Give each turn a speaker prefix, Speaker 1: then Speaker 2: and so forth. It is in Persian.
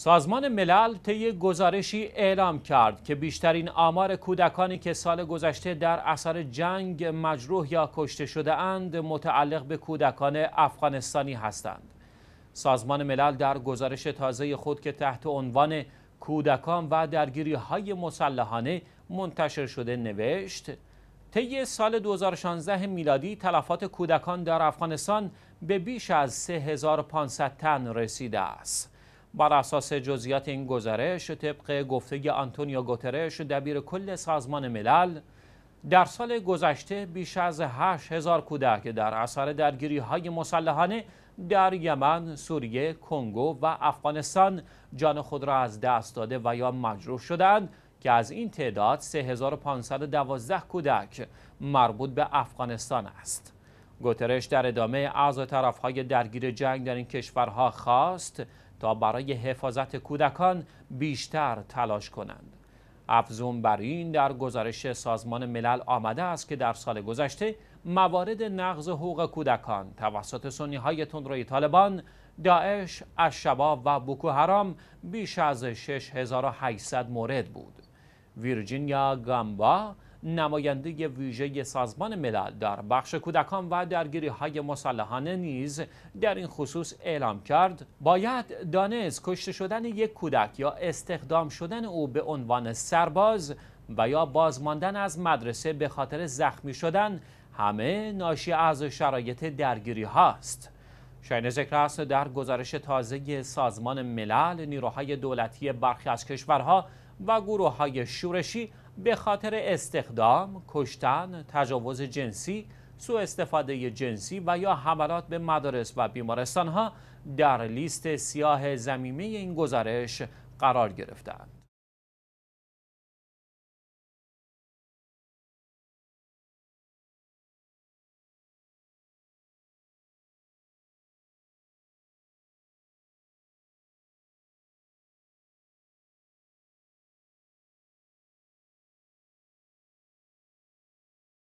Speaker 1: سازمان ملل طی گزارشی اعلام کرد که بیشترین آمار کودکانی که سال گذشته در اثر جنگ مجروح یا کشته شده اند متعلق به کودکان افغانستانی هستند. سازمان ملل در گزارش تازه خود که تحت عنوان کودکان و درگیری های مسلحانه منتشر شده نوشت طی سال 2016 میلادی تلفات کودکان در افغانستان به بیش از 3500 تن رسیده است. بر اساس جزئیات این گزارش طبق گفته آنتونیو گوترش دبیر کل سازمان ملل در سال گذشته بیش از 8 هزار کودک در اثر درگیری های مسلحانه در یمن، سوریه، کنگو و افغانستان جان خود را از دست داده و یا مجروح شدند که از این تعداد 3512 کودک مربوط به افغانستان است. گوترش در ادامه طرف های درگیر جنگ در این کشورها خواست تا برای حفاظت کودکان بیشتر تلاش کنند. افزون بر این در گزارش سازمان ملل آمده است که در سال گذشته موارد نقض حقوق کودکان توسط سنی های تندروی طالبان داعش، اشباب و بوکو حرام بیش از 6800 مورد بود. ویرجینیا گامبا نماینده ویژه سازمان ملل در بخش کودکان و درگیری های مسلحانه نیز در این خصوص اعلام کرد باید دانست کشته شدن یک کودک یا استخدام شدن او به عنوان سرباز و یا بازماندن از مدرسه به خاطر زخمی شدن همه ناشی از شرایط درگیری هاست شاین ذکر است در گزارش تازه سازمان ملل نیروهای دولتی برخی از کشورها و گروه های شورشی به خاطر استخدام، کشتن، تجاوز جنسی، سوء استفاده جنسی و یا حملات به مدارس و بیمارستان ها در لیست سیاه زمینه این گزارش قرار گرفتند.